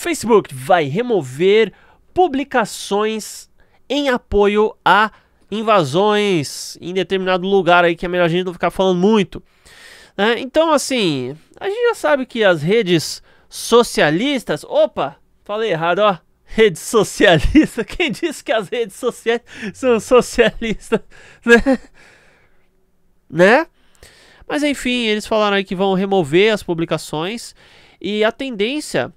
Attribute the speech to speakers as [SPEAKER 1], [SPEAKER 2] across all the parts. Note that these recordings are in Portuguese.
[SPEAKER 1] Facebook vai remover publicações em apoio a invasões em determinado lugar aí que é melhor a gente não ficar falando muito. Né? Então, assim, a gente já sabe que as redes socialistas. Opa, falei errado, ó. Rede socialista. Quem disse que as redes sociais são socialistas, né? Né? Mas enfim, eles falaram aí que vão remover as publicações e a tendência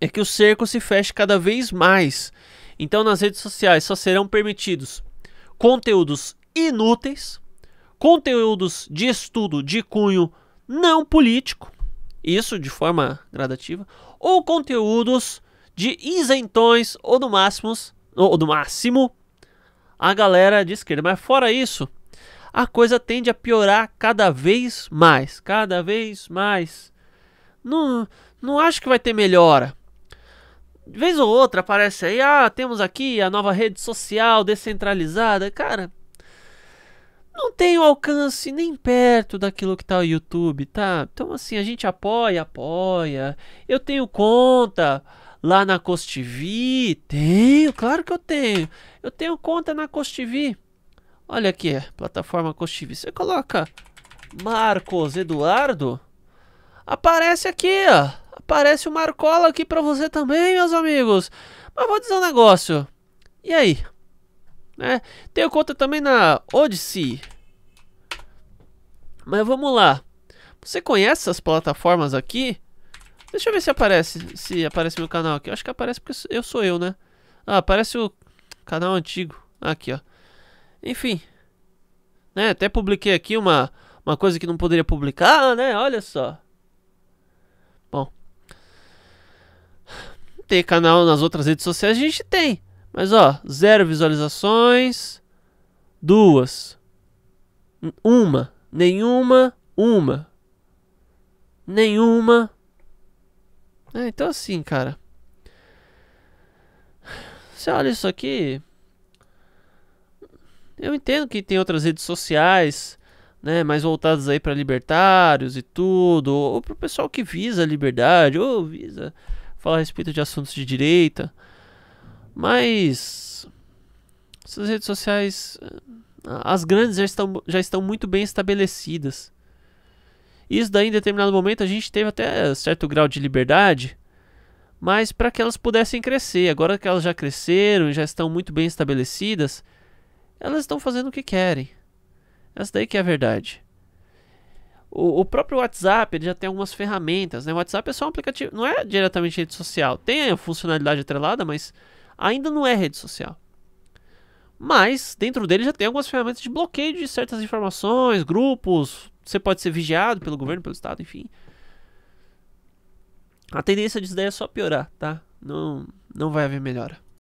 [SPEAKER 1] é que o cerco se feche cada vez mais. Então, nas redes sociais só serão permitidos conteúdos inúteis, conteúdos de estudo de cunho não político, isso de forma gradativa, ou conteúdos de isentões ou do máximo, ou do máximo a galera de esquerda. Mas fora isso, a coisa tende a piorar cada vez mais, cada vez mais. Não, não acho que vai ter melhora. De vez ou outra aparece aí, ah, temos aqui a nova rede social descentralizada. Cara, não tem o alcance nem perto daquilo que tá o YouTube, tá? Então assim, a gente apoia, apoia. Eu tenho conta lá na CosTV, tenho, claro que eu tenho. Eu tenho conta na CosTV. Olha aqui, é, plataforma CosTV. Você coloca Marcos Eduardo, aparece aqui, ó. Parece o Marcola aqui para você também, meus amigos. Mas vou dizer um negócio. E aí? Né? Tenho conta também na Odyssey. Mas vamos lá. Você conhece essas plataformas aqui? Deixa eu ver se aparece, se aparece meu canal aqui. Eu acho que aparece porque eu sou eu, né? Ah, aparece o canal antigo. Aqui, ó. Enfim. Né? Até publiquei aqui uma, uma coisa que não poderia publicar, né? Olha só. Bom, ter canal nas outras redes sociais, a gente tem. Mas ó, zero visualizações, duas, uma, nenhuma, uma, nenhuma. É, então assim, cara. Você olha isso aqui. Eu entendo que tem outras redes sociais, né, mais voltadas aí para libertários e tudo, ou, para o pessoal que visa a liberdade, ou visa falar a respeito de assuntos de direita. Mas essas redes sociais, eh, as grandes já estão, já estão muito bem estabelecidas. Isso daí, em determinado momento, a gente teve até certo grau de liberdade, mas para que elas pudessem crescer. Agora que elas já cresceram e já estão muito bem estabelecidas, elas estão fazendo o que querem. Essa daí que é a verdade. O, o, próprio WhatsApp ele já tem algumas ferramentas, né? O WhatsApp é só um aplicativo, não é diretamente rede social. Tem a funcionalidade atrelada, mas ainda não é rede social. Mas dentro dele já tem algumas ferramentas de bloqueio de certas informações, grupos. Você pode ser vigiado pelo governo, pelo estado, enfim. A tendência disso daí é só piorar, tá? Não, não vai haver melhora.